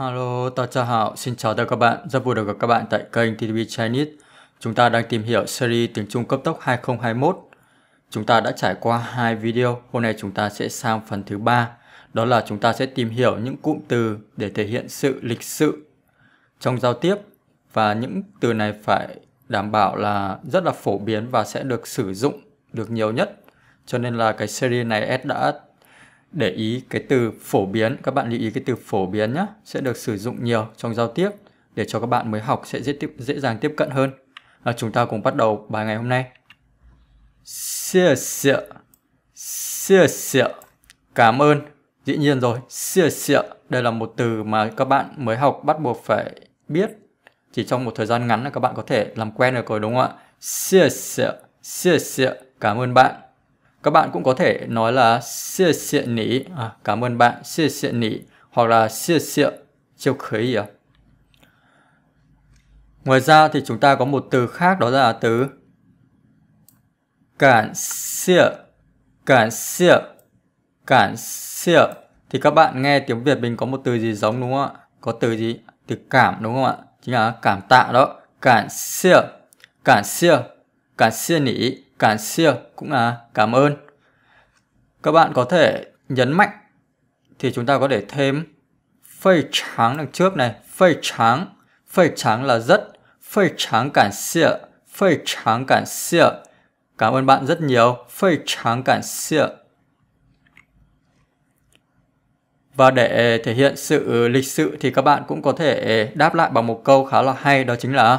Hello, ta chào, Hảo, xin chào tất cả các bạn. Rất vui được gặp các bạn tại kênh TTV Chinese. Chúng ta đang tìm hiểu series tiếng Trung cấp tốc 2021. Chúng ta đã trải qua hai video, hôm nay chúng ta sẽ sang phần thứ ba. Đó là chúng ta sẽ tìm hiểu những cụm từ để thể hiện sự lịch sự trong giao tiếp và những từ này phải đảm bảo là rất là phổ biến và sẽ được sử dụng được nhiều nhất. Cho nên là cái series này Ed đã để ý cái từ phổ biến các bạn lưu ý cái từ phổ biến nhé sẽ được sử dụng nhiều trong giao tiếp để cho các bạn mới học sẽ dễ tiếp, dễ dàng tiếp cận hơn à, chúng ta cùng bắt đầu bài ngày hôm nay xìa xìa xìa xìa cảm ơn dĩ nhiên rồi xìa xìa đây là một từ mà các bạn mới học bắt buộc phải biết chỉ trong một thời gian ngắn là các bạn có thể làm quen được rồi đúng không ạ xìa xìa xìa xìa cảm ơn bạn các bạn cũng có thể nói là xie xie nỉ, à, cảm ơn bạn, xie xie nỉ, hoặc là xie xie chiêu khấy. Ngoài ra thì chúng ta có một từ khác đó là từ cảm xie, cảm xie, cảm xie. Thì các bạn nghe tiếng Việt mình có một từ gì giống đúng không ạ? Có từ gì? Từ cảm đúng không ạ? Chính là cảm tạ đó. cảm xie, cảm xie, cảm xie nỉ. Cảm xia cũng là cảm ơn. Các bạn có thể nhấn mạnh thì chúng ta có thể thêm phây trắng đằng trước này. Phây trắng. Phây trắng là rất. Phây trắng cảm xia. Phây trắng cảm xia. Cảm ơn bạn rất nhiều. Phây trắng cảm xia. Và để thể hiện sự lịch sự thì các bạn cũng có thể đáp lại bằng một câu khá là hay đó chính là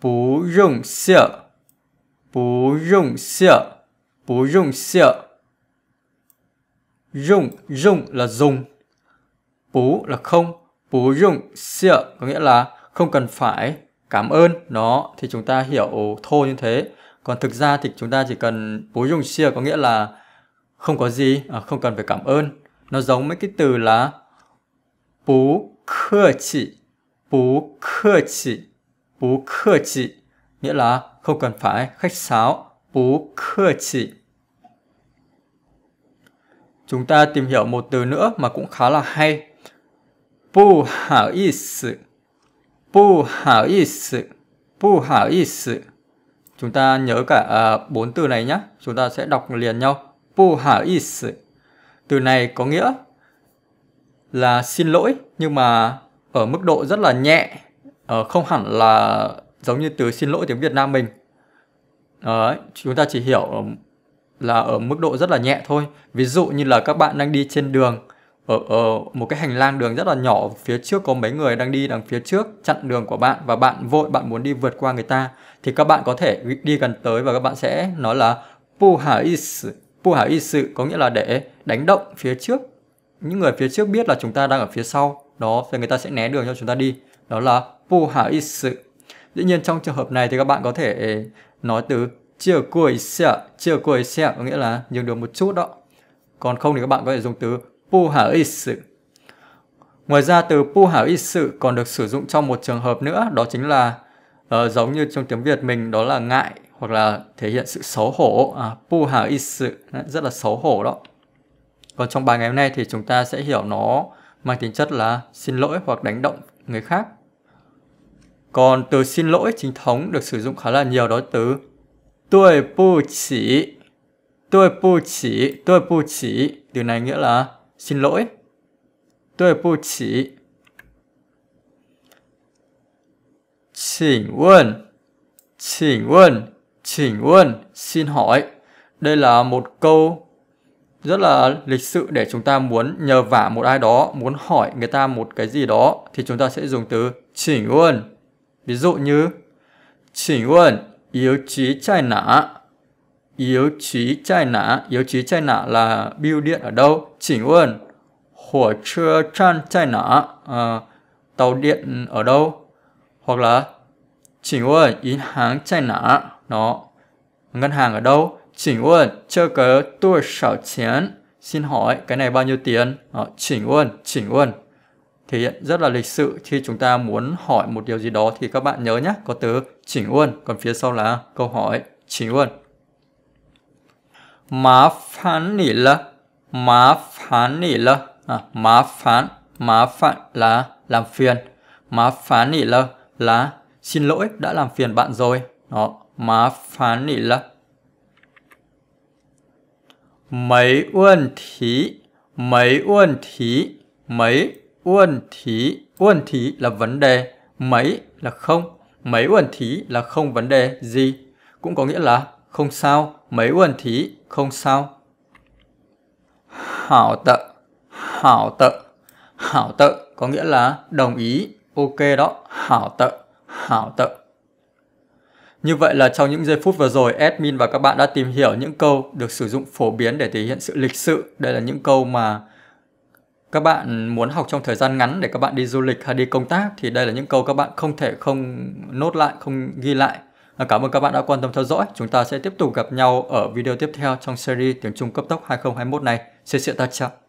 Bú dùng xỉa 不用 sợ, 不用 sợ. Dùng, dùng là dùng. Bú là không. Bú dùng sợ có nghĩa là không cần phải cảm ơn. Nó thì chúng ta hiểu thô như thế. Còn thực ra thì chúng ta chỉ cần bú dùng sợ có nghĩa là không có gì, à, không cần phải cảm ơn. Nó giống mấy cái từ là bú khơ chỉ, bú khơ chỉ, bú khơ chỉ. Nghĩa là không cần phải khách sáo, bú khưa chỉ. Chúng ta tìm hiểu một từ nữa mà cũng khá là hay. Bù hảo ý sự. Bù hảo ý sự. Bù hảo ý sự. Chúng ta nhớ cả à, bốn à, từ này nhé. Chúng ta sẽ đọc liền nhau. Bù hảo ý sự. Từ này có nghĩa là xin lỗi nhưng mà ở mức độ rất là nhẹ. Ờ, không hẳn là giống như từ xin lỗi tiếng Việt Nam mình Đấy, chúng ta chỉ hiểu ờ, là ở mức độ rất là nhẹ thôi ví dụ như là các bạn đang đi trên đường ở, ở một cái hành lang đường rất là nhỏ phía trước có mấy người đang đi đằng phía trước chặn đường của bạn và bạn vội bạn muốn đi vượt qua người ta thì các bạn có thể đi gần tới và các bạn sẽ nói là puhais puhais sự có nghĩa là để đánh động phía trước những người phía trước biết là chúng ta đang ở phía sau đó thì người ta sẽ né đường cho chúng ta đi đó là puhais sự Dĩ nhiên trong trường hợp này thì các bạn có thể ờ, nói từ chưa cười xe, chưa cười xe có nghĩa là nhường đường một chút đó. Còn không thì các bạn có thể dùng từ pu hả ý sự. Ngoài ra từ pu hả ý sự còn được sử dụng trong một trường hợp nữa đó chính là uh, giống như trong tiếng Việt mình đó là ngại hoặc là thể hiện sự xấu hổ. À, pu hả ý sự rất là xấu hổ đó. Còn trong bài ngày hôm nay thì chúng ta sẽ hiểu nó mang tính chất là xin lỗi hoặc đánh động người khác. Còn từ xin lỗi chính thống được sử dụng khá là nhiều đó từ tôi bù chỉ. Tôi bù chỉ, tôi bù chỉ. Từ này nghĩa là xin lỗi. Tôi bù chỉ. Chỉnh quân. Chỉnh quân. Chỉnh quân. Xin hỏi. Đây là một câu rất là lịch sự để chúng ta muốn nhờ vả một ai đó, muốn hỏi người ta một cái gì đó thì chúng ta sẽ dùng từ chỉnh quân. Ví dụ như chỉnh vấn yếu trí chai nã Yếu trí chai nã Yếu trí chai nã là biêu điện ở đâu? chỉnh vấn Hỏa chưa chan chai nã à, Tàu điện ở đâu? Hoặc là chỉnh vấn yến hàng chai nã nó Ngân hàng ở đâu? chỉnh vấn chưa cớ tôi sảo chén Xin hỏi cái này bao nhiêu tiền? Đó, chỉnh vấn, chỉnh vấn thể hiện rất là lịch sự khi chúng ta muốn hỏi một điều gì đó thì các bạn nhớ nhé có từ chỉnh uôn còn phía sau là câu hỏi chỉnh uôn má phán nỉ là má phán nỉ là à, má phán má phạn là làm phiền má phán nỉ là là xin lỗi đã làm phiền bạn rồi đó má phán nỉ là mấy uôn thí mấy uôn thí mấy Uẩn thí, uẩn thí là vấn đề, mấy là không, mấy uẩn thí là không vấn đề gì. Cũng có nghĩa là không sao, mấy uẩn thí không sao. Hảo tợ, hảo tợ, hảo tợ có nghĩa là đồng ý, ok đó, hảo tợ, hảo tợ. Như vậy là trong những giây phút vừa rồi, admin và các bạn đã tìm hiểu những câu được sử dụng phổ biến để thể hiện sự lịch sự. Đây là những câu mà các bạn muốn học trong thời gian ngắn để các bạn đi du lịch hay đi công tác thì đây là những câu các bạn không thể không nốt lại, không ghi lại. À, cảm ơn các bạn đã quan tâm theo dõi. Chúng ta sẽ tiếp tục gặp nhau ở video tiếp theo trong series tiếng Trung cấp tốc 2021 này. Xin chào.